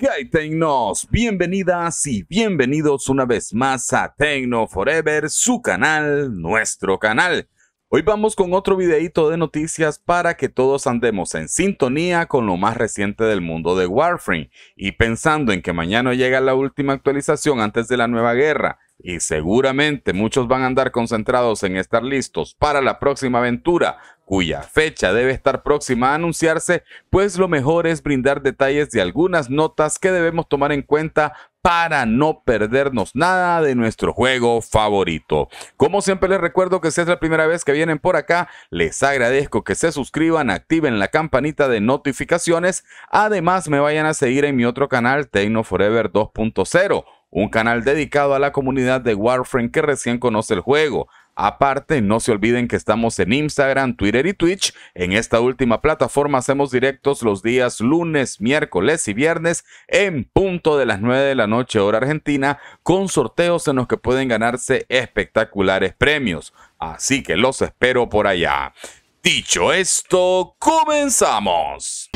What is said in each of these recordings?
¿Qué hay, Tecnos? Bienvenidas y bienvenidos una vez más a Tecno Forever, su canal, nuestro canal. Hoy vamos con otro videito de noticias para que todos andemos en sintonía con lo más reciente del mundo de Warframe y pensando en que mañana llega la última actualización antes de la nueva guerra y seguramente muchos van a andar concentrados en estar listos para la próxima aventura, cuya fecha debe estar próxima a anunciarse, pues lo mejor es brindar detalles de algunas notas que debemos tomar en cuenta para no perdernos nada de nuestro juego favorito. Como siempre les recuerdo que si es la primera vez que vienen por acá, les agradezco que se suscriban, activen la campanita de notificaciones, además me vayan a seguir en mi otro canal Tecno Forever 2.0 un canal dedicado a la comunidad de Warframe que recién conoce el juego. Aparte, no se olviden que estamos en Instagram, Twitter y Twitch. En esta última plataforma hacemos directos los días lunes, miércoles y viernes en punto de las 9 de la noche hora argentina con sorteos en los que pueden ganarse espectaculares premios. Así que los espero por allá. Dicho esto, comenzamos.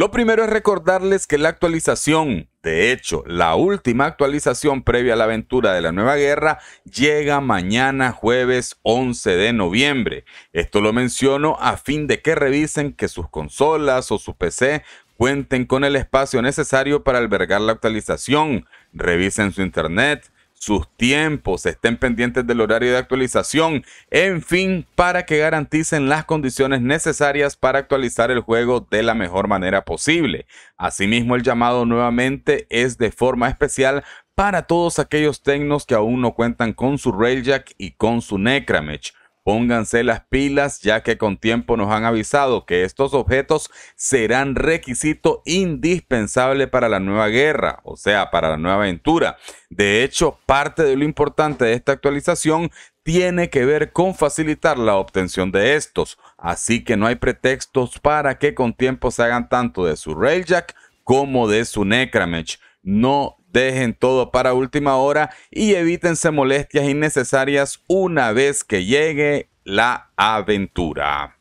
Lo primero es recordarles que la actualización, de hecho, la última actualización previa a la aventura de la nueva guerra, llega mañana jueves 11 de noviembre. Esto lo menciono a fin de que revisen que sus consolas o su PC cuenten con el espacio necesario para albergar la actualización, revisen su internet, sus tiempos, estén pendientes del horario de actualización, en fin, para que garanticen las condiciones necesarias para actualizar el juego de la mejor manera posible. Asimismo, el llamado nuevamente es de forma especial para todos aquellos tecnos que aún no cuentan con su Railjack y con su Necramech. Pónganse las pilas ya que con tiempo nos han avisado que estos objetos serán requisito indispensable para la nueva guerra, o sea, para la nueva aventura. De hecho, parte de lo importante de esta actualización tiene que ver con facilitar la obtención de estos, así que no hay pretextos para que con tiempo se hagan tanto de su Railjack como de su Necramech, No Dejen todo para última hora y evítense molestias innecesarias una vez que llegue la aventura.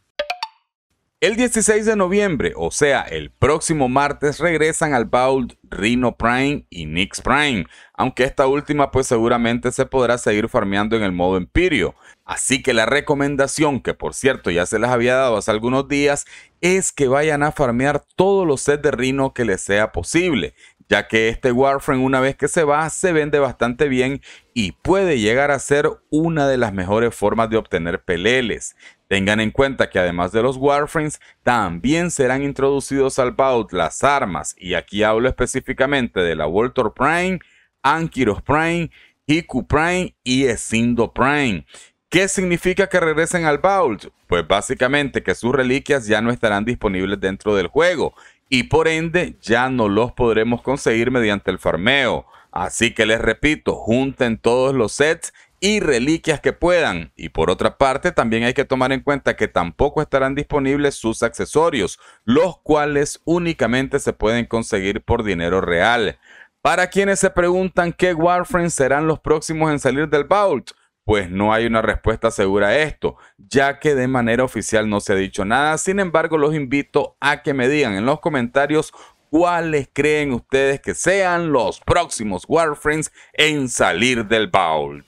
El 16 de noviembre, o sea, el próximo martes, regresan al Bowl Rhino Prime y Nix Prime, aunque esta última pues seguramente se podrá seguir farmeando en el modo Empirio. Así que la recomendación, que por cierto ya se las había dado hace algunos días, es que vayan a farmear todos los sets de Rhino que les sea posible ya que este Warframe una vez que se va se vende bastante bien y puede llegar a ser una de las mejores formas de obtener peleles. Tengan en cuenta que además de los Warframes, también serán introducidos al Vault las armas, y aquí hablo específicamente de la Voltor Prime, Ankyros Prime, Hiku Prime y Esindo Prime. ¿Qué significa que regresen al Vault? Pues básicamente que sus reliquias ya no estarán disponibles dentro del juego y por ende ya no los podremos conseguir mediante el farmeo. Así que les repito, junten todos los sets y reliquias que puedan. Y por otra parte, también hay que tomar en cuenta que tampoco estarán disponibles sus accesorios, los cuales únicamente se pueden conseguir por dinero real. Para quienes se preguntan qué Warframe serán los próximos en salir del Vault, pues no hay una respuesta segura a esto, ya que de manera oficial no se ha dicho nada. Sin embargo, los invito a que me digan en los comentarios cuáles creen ustedes que sean los próximos Warframes en salir del vault.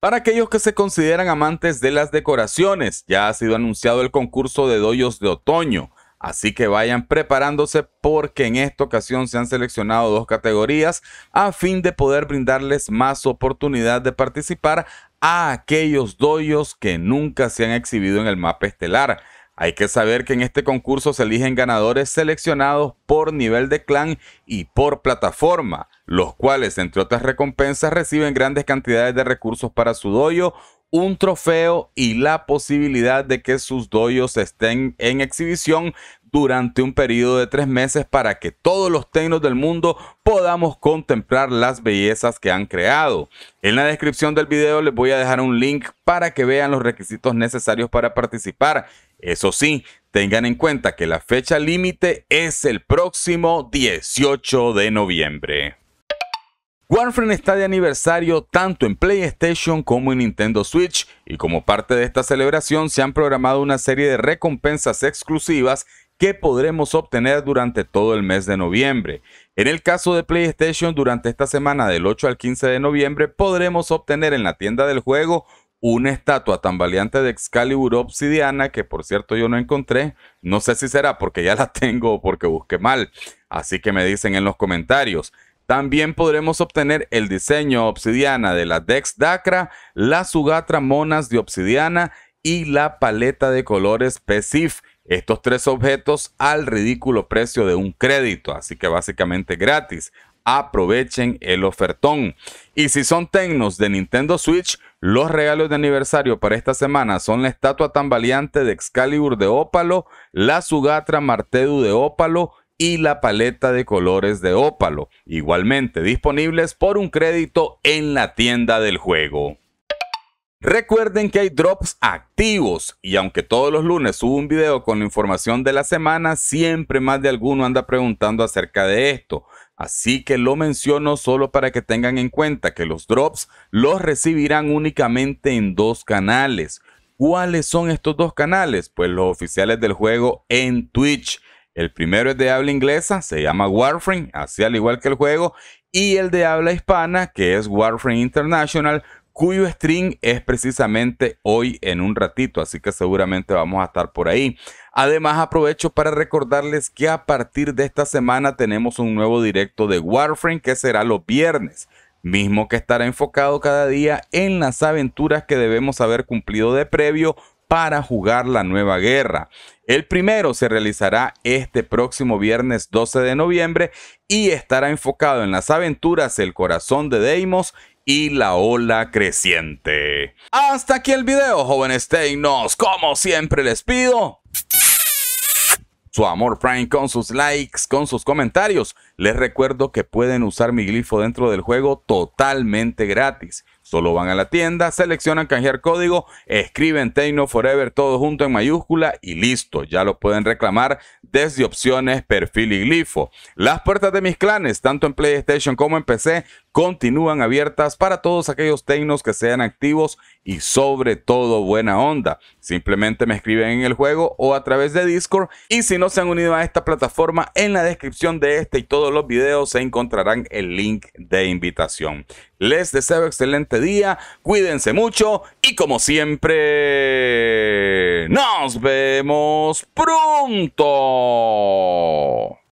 Para aquellos que se consideran amantes de las decoraciones, ya ha sido anunciado el concurso de doyos de otoño. Así que vayan preparándose porque en esta ocasión se han seleccionado dos categorías a fin de poder brindarles más oportunidad de participar a aquellos doyos que nunca se han exhibido en el mapa estelar. Hay que saber que en este concurso se eligen ganadores seleccionados por nivel de clan y por plataforma, los cuales, entre otras recompensas, reciben grandes cantidades de recursos para su doyo, un trofeo y la posibilidad de que sus doyos estén en exhibición durante un periodo de tres meses para que todos los tecnos del mundo podamos contemplar las bellezas que han creado. En la descripción del video les voy a dejar un link para que vean los requisitos necesarios para participar. Eso sí, tengan en cuenta que la fecha límite es el próximo 18 de noviembre. Warframe está de aniversario tanto en PlayStation como en Nintendo Switch y como parte de esta celebración se han programado una serie de recompensas exclusivas que podremos obtener durante todo el mes de noviembre. En el caso de PlayStation, durante esta semana del 8 al 15 de noviembre podremos obtener en la tienda del juego una estatua tan valiente de Excalibur Obsidiana que por cierto yo no encontré. No sé si será porque ya la tengo o porque busqué mal. Así que me dicen en los comentarios. También podremos obtener el diseño obsidiana de la Dex Dacra, la Sugatra Monas de obsidiana y la paleta de colores PESIF. Estos tres objetos al ridículo precio de un crédito, así que básicamente gratis. Aprovechen el ofertón. Y si son tecnos de Nintendo Switch, los regalos de aniversario para esta semana son la estatua tambaleante de Excalibur de Ópalo, la Sugatra Martedu de Ópalo y la paleta de colores de ópalo, igualmente disponibles por un crédito en la tienda del juego. Recuerden que hay drops activos y aunque todos los lunes subo un video con la información de la semana, siempre más de alguno anda preguntando acerca de esto. Así que lo menciono solo para que tengan en cuenta que los drops los recibirán únicamente en dos canales. ¿Cuáles son estos dos canales? Pues los oficiales del juego en Twitch el primero es de habla inglesa, se llama Warframe, así al igual que el juego, y el de habla hispana, que es Warframe International, cuyo stream es precisamente hoy en un ratito, así que seguramente vamos a estar por ahí. Además, aprovecho para recordarles que a partir de esta semana tenemos un nuevo directo de Warframe que será los viernes, mismo que estará enfocado cada día en las aventuras que debemos haber cumplido de previo para jugar la nueva guerra. El primero se realizará este próximo viernes 12 de noviembre y estará enfocado en las aventuras El corazón de Deimos y la ola creciente. Hasta aquí el video, jóvenes Tecnos. Como siempre les pido su amor Frank, con sus likes, con sus comentarios. Les recuerdo que pueden usar mi glifo dentro del juego totalmente gratis. Solo van a la tienda, seleccionan canjear código, escriben Tecno Forever todo junto en mayúscula y listo, ya lo pueden reclamar desde opciones, perfil y glifo. Las puertas de mis clanes, tanto en PlayStation como en PC, continúan abiertas para todos aquellos tecnos que sean activos y sobre todo buena onda. Simplemente me escriben en el juego o a través de Discord y si no se han unido a esta plataforma, en la descripción de este y todos los videos se encontrarán el link de invitación. Les deseo excelente día, cuídense mucho y como siempre, nos vemos pronto.